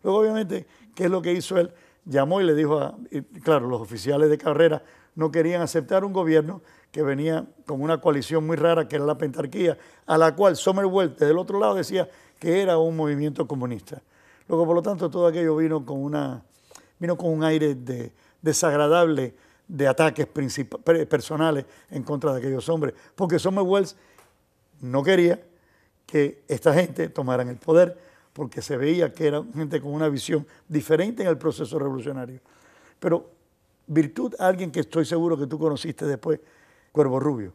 Luego, obviamente, ¿qué es lo que hizo él? llamó y le dijo a, claro, los oficiales de carrera no querían aceptar un gobierno que venía con una coalición muy rara que era la pentarquía, a la cual Somerwell del otro lado decía que era un movimiento comunista. Luego, por lo tanto, todo aquello vino con, una, vino con un aire de, desagradable de ataques personales en contra de aquellos hombres, porque Somerwell no quería que esta gente tomaran el poder porque se veía que eran gente con una visión diferente en el proceso revolucionario. Pero virtud a alguien que estoy seguro que tú conociste después, Cuervo Rubio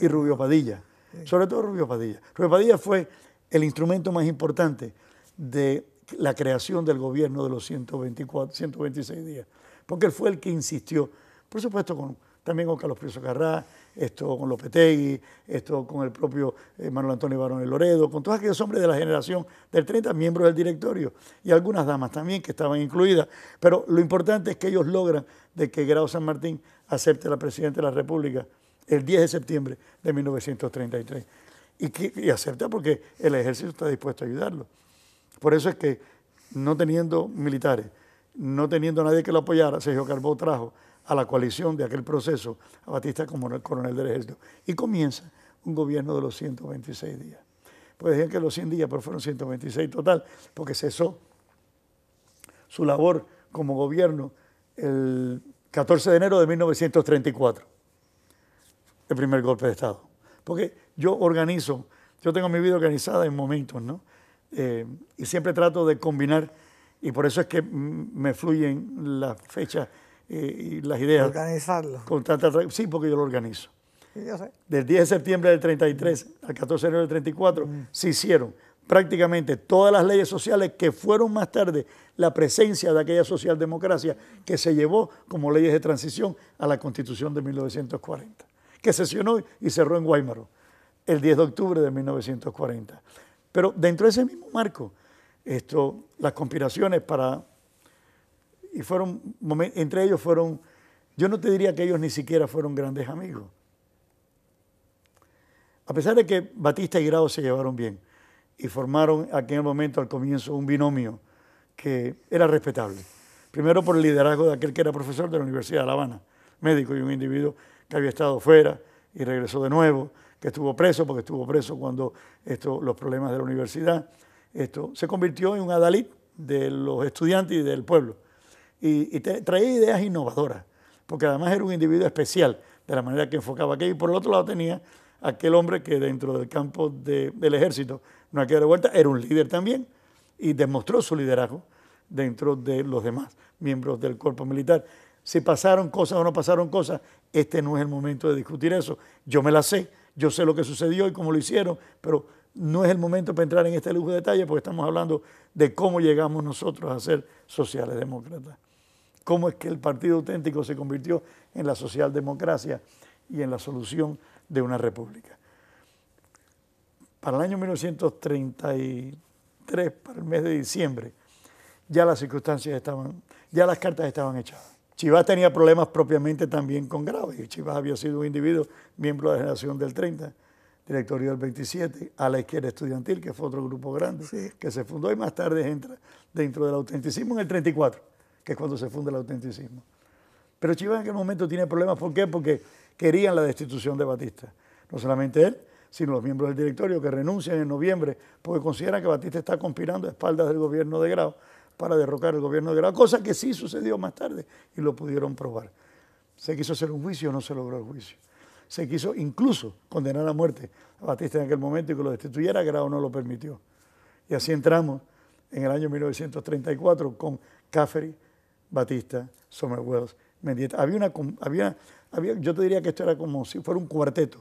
y Rubio Padilla, sobre todo Rubio Padilla. Rubio Padilla fue el instrumento más importante de la creación del gobierno de los 124, 126 días, porque él fue el que insistió, por supuesto, con, también con Carlos Prieto Carrá, esto con Lopetegui, esto con el propio eh, Manuel Antonio Barón Loredo, con todos aquellos hombres de la generación del 30, miembros del directorio, y algunas damas también que estaban incluidas. Pero lo importante es que ellos logran de que Grau San Martín acepte la presidenta de la República el 10 de septiembre de 1933. Y, que, y acepta porque el ejército está dispuesto a ayudarlo. Por eso es que no teniendo militares, no teniendo a nadie que lo apoyara, Sergio Carbó trajo a la coalición de aquel proceso, a Batista como el coronel del ejército. Y comienza un gobierno de los 126 días. Pues decían que los 100 días, pero fueron 126 total, porque cesó su labor como gobierno el 14 de enero de 1934, el primer golpe de Estado. Porque yo organizo, yo tengo mi vida organizada en momentos, ¿no? Eh, y siempre trato de combinar, y por eso es que mm, me fluyen las fechas y las ideas. Organizarlo. Con sí, porque yo lo organizo. Del 10 de septiembre del 33 al 14 de enero del 34 mm. se hicieron prácticamente todas las leyes sociales que fueron más tarde la presencia de aquella socialdemocracia que se llevó como leyes de transición a la constitución de 1940, que sesionó y cerró en Guaymaro el 10 de octubre de 1940. Pero dentro de ese mismo marco, esto, las conspiraciones para y fueron, entre ellos fueron, yo no te diría que ellos ni siquiera fueron grandes amigos. A pesar de que Batista y Grado se llevaron bien y formaron aquí en el momento, al comienzo, un binomio que era respetable. Primero por el liderazgo de aquel que era profesor de la Universidad de La Habana, médico y un individuo que había estado fuera y regresó de nuevo, que estuvo preso, porque estuvo preso cuando esto, los problemas de la universidad, esto se convirtió en un adalid de los estudiantes y del pueblo y, traía ideas innovadoras, porque además era un individuo especial de la manera que enfocaba aquello. Y por el otro lado tenía aquel hombre que dentro del campo del ejército, no de vuelta, era un líder también y demostró su liderazgo dentro de los demás miembros del cuerpo militar. Si pasaron cosas o no pasaron cosas, este no es el momento de discutir eso. Yo me la sé, yo sé lo que sucedió y cómo lo hicieron, pero no es el momento para entrar en este lujo de detalle porque estamos hablando de cómo llegamos nosotros a ser sociales demócratas cómo es que el Partido Auténtico se convirtió en la socialdemocracia y en la solución de una república. Para el año 1933, para el mes de diciembre, ya las circunstancias estaban, ya las cartas estaban echadas. Chivas tenía problemas propiamente también con y Chivas había sido un individuo, miembro de la generación del 30, directorio del 27, a la izquierda estudiantil, que fue otro grupo grande, que se fundó y más tarde entra dentro del autenticismo en el 34 que es cuando se funda el autenticismo. Pero Chivas en aquel momento tiene problemas, ¿por qué? Porque querían la destitución de Batista. No solamente él, sino los miembros del directorio que renuncian en noviembre porque consideran que Batista está conspirando a espaldas del gobierno de Grau para derrocar el gobierno de Grau, cosa que sí sucedió más tarde y lo pudieron probar. Se quiso hacer un juicio, no se logró el juicio. Se quiso incluso condenar a muerte a Batista en aquel momento y que lo destituyera, Grau no lo permitió. Y así entramos en el año 1934 con Caferi. Batista, Summer Wells, Mendieta. Había una, había, yo te diría que esto era como si fuera un cuarteto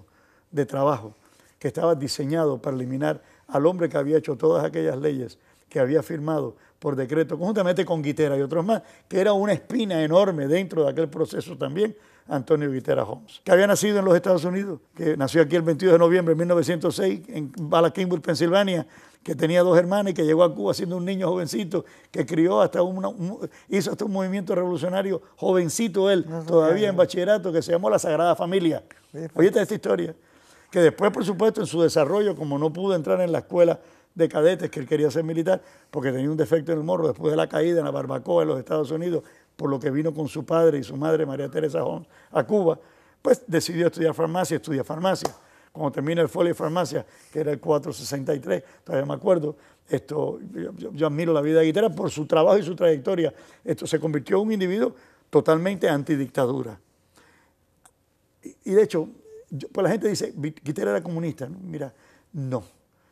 de trabajo que estaba diseñado para eliminar al hombre que había hecho todas aquellas leyes que había firmado por decreto, conjuntamente con Guitera y otros más, que era una espina enorme dentro de aquel proceso también, Antonio Guitera Holmes, que había nacido en los Estados Unidos, que nació aquí el 22 de noviembre de 1906 en Bala Pensilvania, que tenía dos hermanas y que llegó a Cuba siendo un niño jovencito, que crió hasta hizo hasta un movimiento revolucionario jovencito él, todavía en bachillerato, que se llamó la Sagrada Familia. Oye, esta historia. Que después, por supuesto, en su desarrollo, como no pudo entrar en la escuela de cadetes, que él quería ser militar, porque tenía un defecto en el morro después de la caída en la barbacoa en los Estados Unidos, por lo que vino con su padre y su madre, María Teresa Jones, a Cuba, pues decidió estudiar farmacia, estudia farmacia cuando termina el folio de farmacia, que era el 463, todavía me acuerdo, esto, yo, admiro la vida de Guitera por su trabajo y su trayectoria. Esto se convirtió en un individuo totalmente antidictadura. Y, y de hecho, pues la gente dice, Guitera era comunista. Mira, no.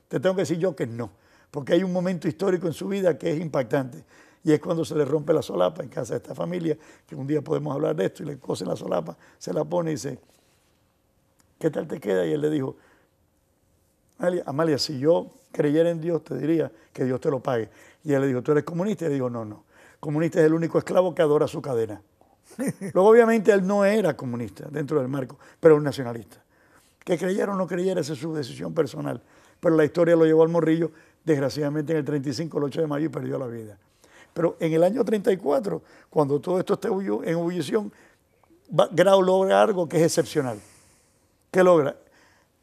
Te tengo que decir yo que no. Porque hay un momento histórico en su vida que es impactante. Y es cuando se le rompe la solapa en casa de esta familia, que un día podemos hablar de esto, y le cosen la solapa, se la pone y dice, ¿qué tal te queda? Y él le dijo, Amalia, si yo creyera en Dios, te diría que Dios te lo pague. Y él le dijo, ¿tú eres comunista? Y le dijo, no, no. Comunista es el único esclavo que adora su cadena. (laughs) Luego, obviamente, él no era comunista dentro del marco, pero un nacionalista. Que creyera o no creyera, esa es su decisión personal. Pero la historia lo llevó al morrillo, desgraciadamente en el 35, el 8 de mayo, y perdió la vida. Pero en el año 34, cuando todo esto está en ebullición, Grau logra algo que es excepcional. ¿Qué logra?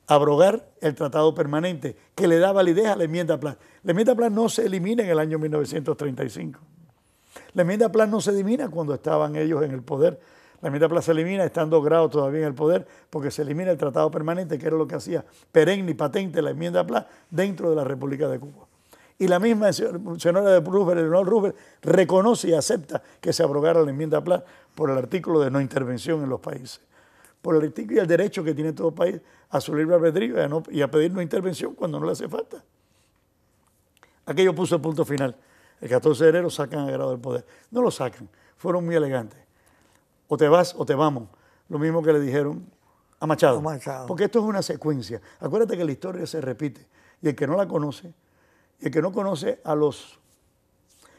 Abrogar el tratado permanente que le da validez a la enmienda Plan. La enmienda Plan no se elimina en el año 1935. La enmienda Plan no se elimina cuando estaban ellos en el poder. La enmienda Plan se elimina estando grados todavía en el poder porque se elimina el tratado permanente que era lo que hacía perenne y patente la enmienda Plan dentro de la República de Cuba. Y la misma señora de Roosevelt, Eleanor Roosevelt, reconoce y acepta que se abrogara la enmienda Plan por el artículo de no intervención en los países por el y el derecho que tiene todo país a su libre albedrío y a, pedir una intervención cuando no le hace falta. Aquello puso el punto final. El 14 de enero sacan a grado del poder. No lo sacan, fueron muy elegantes. O te vas o te vamos. Lo mismo que le dijeron A Machado. Porque esto es una secuencia. Acuérdate que la historia se repite. Y el que no la conoce, y el que no conoce a los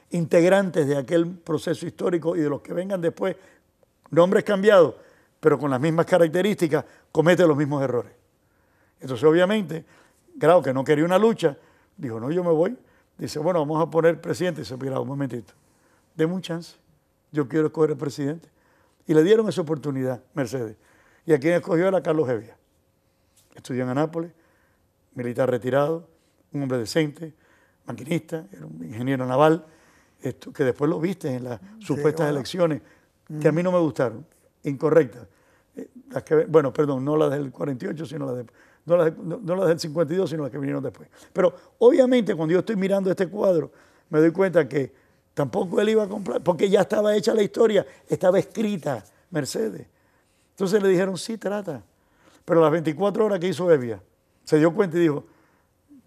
integrantes de aquel proceso histórico y de los que vengan después, nombres cambiados, pero con las mismas características, comete los mismos errores. Entonces, obviamente, Grau, que no quería una lucha, dijo, no, yo me voy. Dice, bueno, vamos a poner presidente. Dice, mira un momentito, De un chance, yo quiero escoger el presidente. Y le dieron esa oportunidad, Mercedes. Y a quien escogió era Carlos Hevia. Estudió en Nápoles, militar retirado, un hombre decente, maquinista, era un ingeniero naval, esto, que después lo viste en las supuestas elecciones, que a mm. mí no me gustaron, incorrectas las que, bueno, perdón, no las del 48, sino de, no, las, no las del 52, sino las que vinieron después. Pero obviamente cuando yo estoy mirando este cuadro, me doy cuenta que tampoco él iba a comprar, porque ya estaba hecha la historia, estaba escrita Mercedes. Entonces le dijeron, sí, trata. Pero las 24 horas que hizo Evia, se dio cuenta y dijo,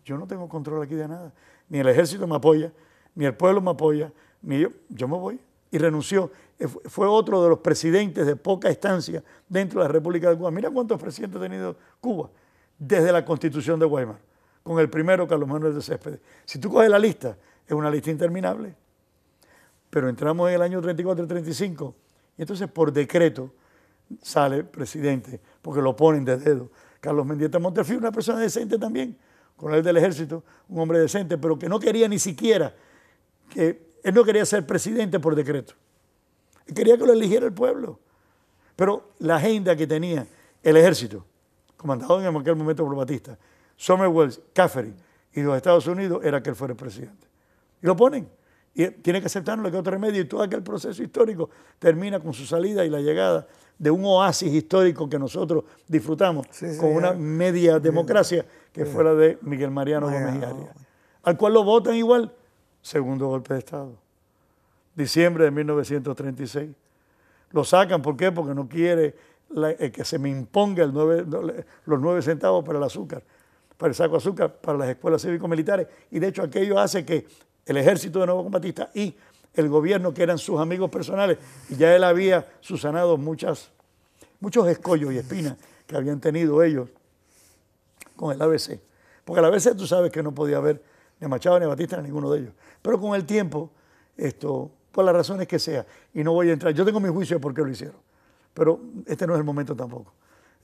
yo no tengo control aquí de nada. Ni el ejército me apoya, ni el pueblo me apoya, ni yo, yo me voy y renunció. Eh, fue otro de los presidentes de poca estancia dentro de la República de Cuba. Mira cuántos presidentes ha tenido Cuba desde la constitución de Weimar, con el primero Carlos Manuel de Céspedes. Si tú coges la lista, es una lista interminable. Pero entramos en el año 34-35 y entonces por decreto sale presidente, porque lo ponen de dedo. Carlos Mendieta Montefiore, una persona decente también, con el del ejército, un hombre decente, pero que no quería ni siquiera que él no quería ser presidente por decreto. Él quería que lo eligiera el pueblo. Pero la agenda que tenía el ejército, comandado en aquel momento por Batista, Somerwell, Caffery y los Estados Unidos, era que él fuera el presidente. Y lo ponen. Y tiene que aceptarlo, le queda otro remedio. Y todo aquel proceso histórico termina con su salida y la llegada de un oasis histórico que nosotros disfrutamos con una media democracia que fue la de Miguel Mariano Gómez Arias. Al cual lo votan igual Segundo golpe de Estado. Diciembre de 1936. Lo sacan, ¿por qué? Porque no quiere eh, que se me imponga los nueve centavos para el azúcar, para el saco de azúcar, para las escuelas cívico-militares. Y de hecho aquello hace que el ejército de Nuevo Combatista y el gobierno, que eran sus amigos personales, ya él había susanado muchas, muchos escollos y espinas que habían tenido ellos con el ABC. Porque el ABC tú sabes que no podía haber ni Machado ni Batista ni ninguno de ellos. Pero con el tiempo, esto, por las razones que sea, y no voy a entrar, yo tengo mi juicio de por qué lo hicieron, pero este no es el momento tampoco.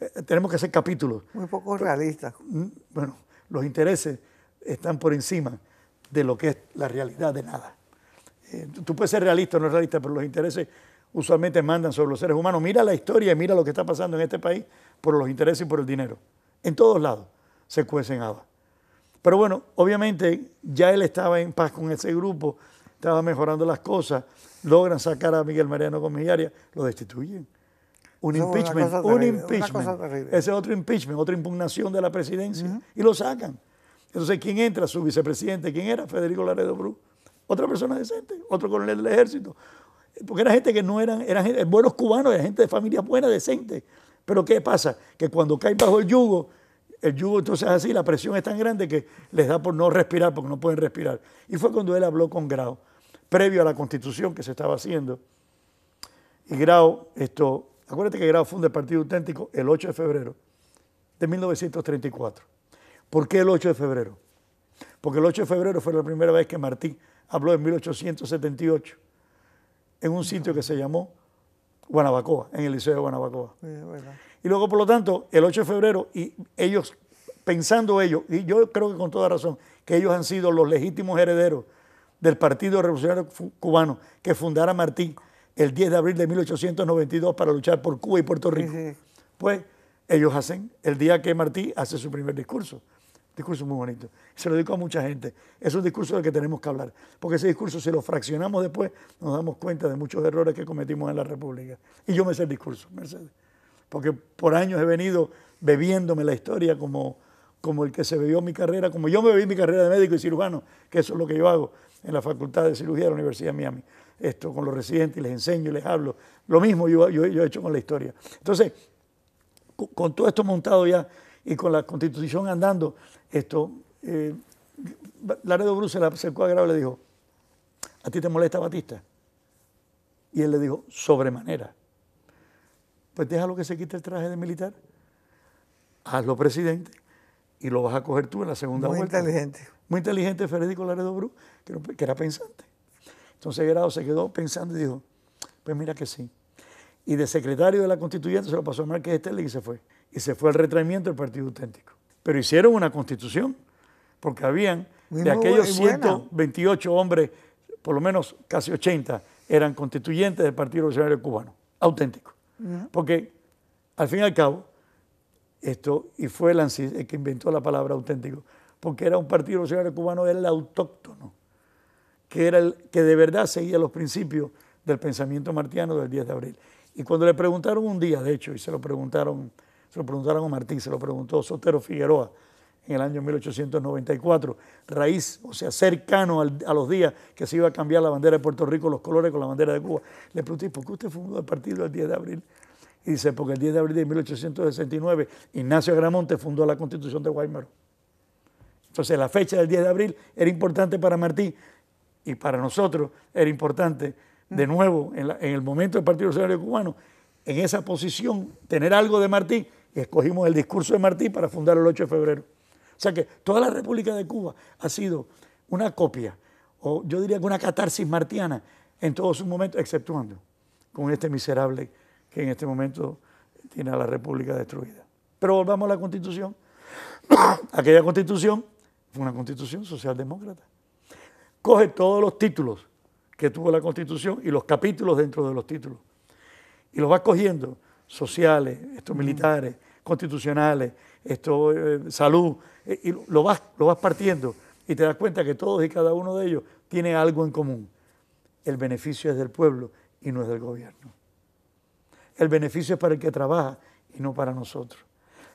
Eh, eh, tenemos que hacer capítulos. Muy poco realistas. Mm, bueno, los intereses están por encima de lo que es la realidad de nada. Eh, tú puedes ser realista o no realista, pero los intereses usualmente mandan sobre los seres humanos. Mira la historia y mira lo que está pasando en este país por los intereses y por el dinero. En todos lados se cuecen habas. Pero bueno, obviamente ya él estaba en paz con ese grupo, estaba mejorando las cosas, logran sacar a Miguel Mariano Arias, lo destituyen. Un impeachment, un impeachment. Ese es otro impeachment, otra impugnación de la presidencia. Y lo sacan. Entonces, ¿quién entra? Su vicepresidente, ¿quién era? Federico Laredo Bru. Otra persona decente, otro coronel del ejército. Porque era gente que no eran, eran buenos cubanos, eran gente de familia buena, decente. Pero ¿qué pasa? Que cuando caen bajo el yugo, el yugo entonces es así, la presión es tan grande que les da por no respirar, porque no pueden respirar. Y fue cuando él habló con Grau, previo a la constitución que se estaba haciendo. Y Grau, esto, acuérdate que Grau funda el Partido Auténtico el 8 de febrero de 1934. ¿Por qué el 8 de febrero? Porque el 8 de febrero fue la primera vez que Martín habló en 1878 en un sitio que se llamó Guanabacoa, en el Liceo de Guanabacoa. Y luego, por lo tanto, el 8 de febrero, y ellos, pensando ellos, y yo creo que con toda razón, que ellos han sido los legítimos herederos del Partido Revolucionario Cubano que fundara Martí el 10 de abril de 1892 para luchar por Cuba y Puerto Rico. Pues ellos hacen el día que Martí hace su primer discurso. Discurso muy bonito. Se lo digo a mucha gente. Es un discurso del que tenemos que hablar. Porque ese discurso, si lo fraccionamos después, nos damos cuenta de muchos errores que cometimos en la República. Y yo me sé el discurso, Mercedes porque por años he venido bebiéndome la historia como, el que se bebió mi carrera, como yo me bebí mi carrera de médico y cirujano, que eso es lo que yo hago en la Facultad de Cirugía de la Universidad de Miami. Esto con los residentes, les enseño, y les hablo. Lo mismo yo, yo, he hecho con la historia. Entonces, con, todo esto montado ya y con la constitución andando, esto, eh, Laredo Bruce se la acercó a Grau y le dijo, ¿a ti te molesta Batista? Y él le dijo, sobremanera pues déjalo que se quite el traje de militar, hazlo presidente y lo vas a coger tú en la segunda vuelta. Muy inteligente. Muy inteligente Federico Laredo Bru, que, era pensante. Entonces Gerardo se quedó pensando y dijo, pues mira que sí. Y de secretario de la constituyente se lo pasó a Márquez Estélez y se fue. Y se fue al retraimiento del Partido Auténtico. Pero hicieron una constitución, porque habían, de aquellos 128 hombres, por lo menos casi 80, eran constituyentes del Partido Revolucionario Cubano, auténtico. Porque al fin y al cabo, esto, y fue el el que inventó la palabra auténtico, porque era un partido revolucionario cubano, era el autóctono, que era el que de verdad seguía los principios del pensamiento martiano del 10 de abril. Y cuando le preguntaron un día, de hecho, y se lo preguntaron, se lo preguntaron a Martín, se lo preguntó Sotero Figueroa, en el año 1894, raíz, o sea, cercano a los días que se iba a cambiar la bandera de Puerto Rico, los colores con la bandera de Cuba. Le pregunté, ¿por qué usted fundó el partido el 10 de abril? Y dice, porque el 10 de abril de 1869 Ignacio Agramonte fundó la constitución de Guaymaro. Entonces la fecha del 10 de abril era importante para Martí y para nosotros era importante, de mm. nuevo, en, el momento del Partido Socialista Cubano, en esa posición, tener algo de Martí escogimos el discurso de Martí para fundar el 8 de febrero sea que toda la República de Cuba ha sido una copia, o yo diría que una catarsis martiana en todos sus momentos, exceptuando con este miserable que en este momento tiene a la República destruida. Pero volvamos a la Constitución. (coughs) Aquella Constitución fue una Constitución socialdemócrata. Coge todos los títulos que tuvo la Constitución y los capítulos dentro de los títulos. Y los va cogiendo, sociales, estos militares, constitucionales, esto, eh, salud, eh, y lo vas, lo vas partiendo y te das cuenta que todos y cada uno de ellos tiene algo en común. El beneficio es del pueblo y no es del gobierno. El beneficio es para el que trabaja y no para nosotros.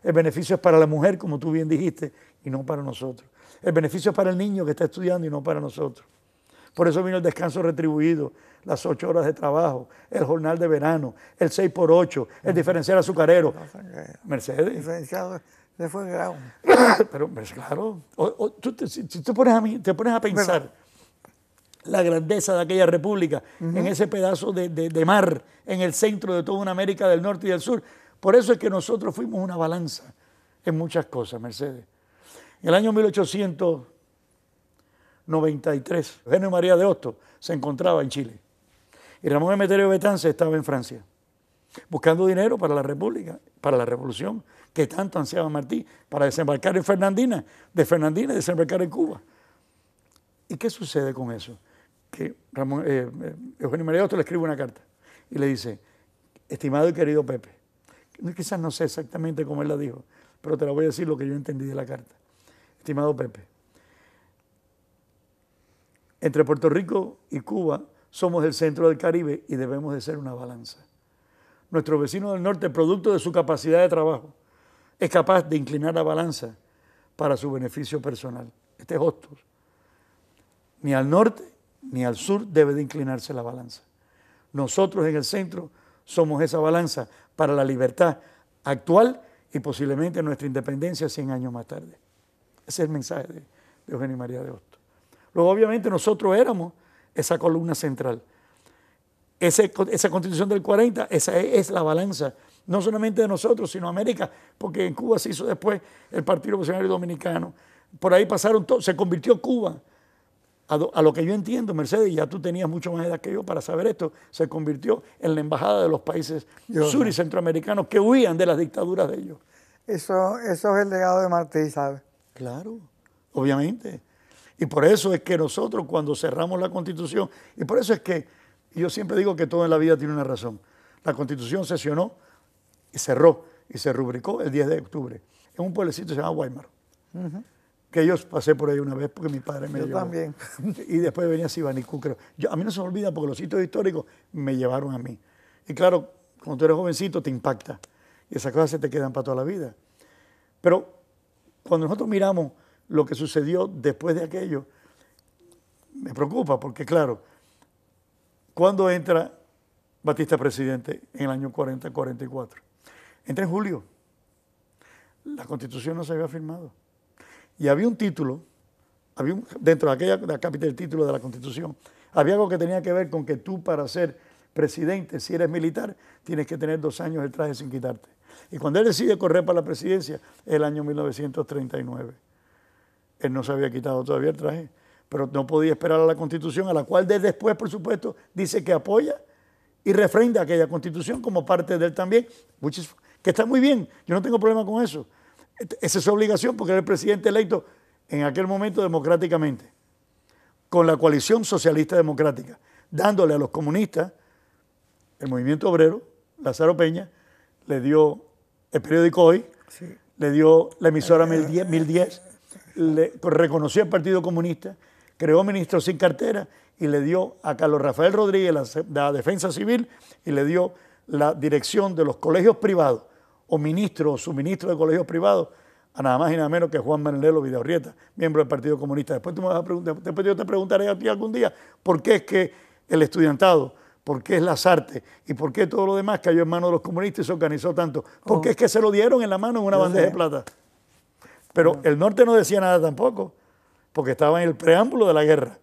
El beneficio es para la mujer, como tú bien dijiste, y no para nosotros. El beneficio es para el niño que está estudiando y no para nosotros. Por eso vino el descanso retribuido, las ocho horas de trabajo, el jornal de verano, el 6 por 8 el diferencial azucarero. Mercedes. Diferenciado se fue grado. (coughs) Pero, pues, claro, te, si tú pones a, te pones a pensar la grandeza de aquella república en ese pedazo de, mar, en el centro de toda una América del Norte y del Sur. Por eso es que nosotros fuimos una balanza en muchas cosas, Mercedes. En el año 1893, Eugenio María de Hosto se encontraba en Chile. Y Ramón Emeterio se estaba en Francia, buscando dinero para la República, para la Revolución, que tanto ansiaba Martí, para desembarcar en Fernandina, de Fernandina desembarcar en Cuba. ¿Y qué sucede con eso? Que Ramón, eh, eh, Eugenio María Otto le escribe una carta y le dice, estimado y querido Pepe, quizás no sé exactamente cómo él la dijo, pero te la voy a decir lo que yo entendí de la carta. Estimado Pepe, entre Puerto Rico y Cuba somos el centro del Caribe y debemos de ser una balanza. Nuestro vecino del norte, producto de su capacidad de trabajo, es capaz de inclinar la balanza para su beneficio personal. Este es Hostos. Ni al norte ni al sur debe de inclinarse la balanza. Nosotros en el centro somos esa balanza para la libertad actual y posiblemente nuestra independencia 100 años más tarde. Ese es el mensaje de, de y María de Hostos. Luego, obviamente, nosotros éramos esa columna central. esa constitución del 40, esa e, es, la balanza, no solamente de nosotros, sino de América, porque en Cuba se hizo después el Partido Revolucionario Dominicano. Por ahí pasaron todos, se convirtió Cuba, a, lo que yo entiendo, Mercedes, ya tú tenías mucho más edad que yo para saber esto, se convirtió en la embajada de los países sur y centroamericanos que huían de las dictaduras de ellos. Eso, eso es el legado de Martí, ¿sabes? Claro, obviamente. Y por eso es que nosotros cuando cerramos la constitución, y por eso es que yo siempre digo que todo en la vida tiene una razón. La constitución sesionó y cerró y se rubricó el 10 de octubre en un pueblecito se llama Weimar. Que yo pasé por ahí una vez porque mi padre me yo también. (laughs) y después venía Sibanicú, creo. a mí no se me olvida porque los sitios históricos me llevaron a mí. Y claro, cuando tú eres jovencito te impacta. Y esas cosas se te quedan para toda la vida. Pero cuando nosotros miramos lo que sucedió después de aquello me preocupa porque, claro, ¿cuándo entra Batista presidente? En el año 40-44. Entra en julio. La constitución no se había firmado. Y había un título, había dentro de aquella de cápita del título de la constitución, había algo que tenía que ver con que tú para ser presidente, si eres militar, tienes que tener dos años el traje sin quitarte. Y cuando él decide correr para la presidencia, es el año 1939 él no se había quitado todavía el traje, pero no podía esperar a la constitución, a la cual desde después, por supuesto, dice que apoya y refrenda aquella constitución como parte de él también, que está muy bien, yo no tengo problema con eso. Este, esa es su obligación porque era el presidente electo en aquel momento democráticamente, con la coalición socialista democrática, dándole a los comunistas, el movimiento obrero, Lázaro Peña, le dio el periódico Hoy, le dio la emisora 1010, pues, reconoció al Partido Comunista, creó ministros sin cartera y le dio a Carlos Rafael Rodríguez la, defensa civil y le dio la dirección de los colegios privados o ministro o suministro de colegios privados a nada más y nada menos que Juan Manuel Vidaurrieta, miembro del Partido Comunista. Después, a preguntar, después yo te preguntaré a ti algún día por qué es que el estudiantado, por qué es las artes y por qué todo lo demás cayó en manos de los comunistas y se organizó tanto. Porque qué oh. es que se lo dieron en la mano en una bandera de plata. Pero el norte no decía nada tampoco, porque estaba en el preámbulo de la guerra.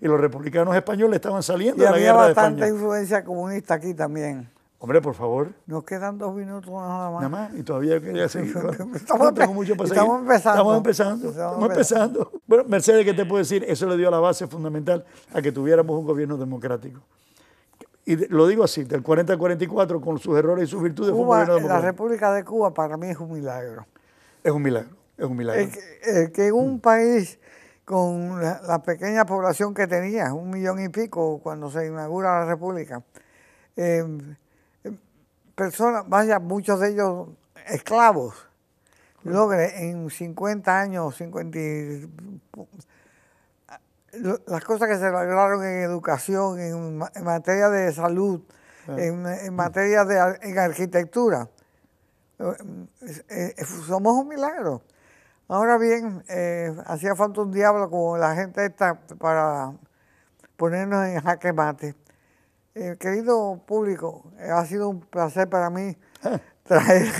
Y los republicanos españoles estaban saliendo de la guerra de España. había bastante influencia comunista aquí también. Hombre, por favor. Nos quedan dos minutos nada más. Nada más, y todavía quería (laughs) seguir. estamos, no estamos empezando. Estamos empezando. Estamos, empezando. Bueno, Mercedes, ¿qué te puedo decir? Eso le dio la base fundamental a que tuviéramos un gobierno democrático. Y lo digo así, del 40 al 44, con sus errores y sus virtudes, Cuba, fue La República de Cuba para mí es un milagro. Es un milagro es que, un mm. país con la, pequeña población que tenía, un millón y pico cuando se inaugura la República, em, em, personas, vaya, muchos de ellos esclavos, logre en 50 años, 50... Eh, las cosas que se lograron en educación, en, materia de salud, ah. en, materia de arquitectura, eh, somos un milagro. Ahora bien, eh, hacía falta un diablo como la gente esta para ponernos en jaque mate. Eh, querido público, eh, ha sido un placer para mí ah. traer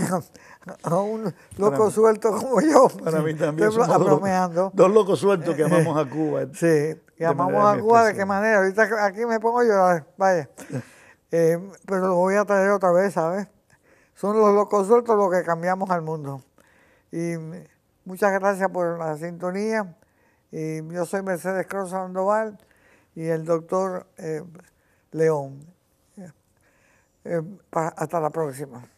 a, un loco suelto como yo. Para mí también. Estoy bromeando. Dos locos sueltos que amamos a Cuba. (laughs) sí, que amamos a Cuba de qué manera. Ahorita aquí me pongo a llorar, vaya. (laughs) Eh, pero lo voy a traer otra vez, ¿sabes? Son los locos sueltos los que cambiamos al mundo. Y Muchas gracias por la sintonía. Y eh, yo soy Mercedes Cruz Sandoval y el doctor eh, León. Eh, hasta la próxima.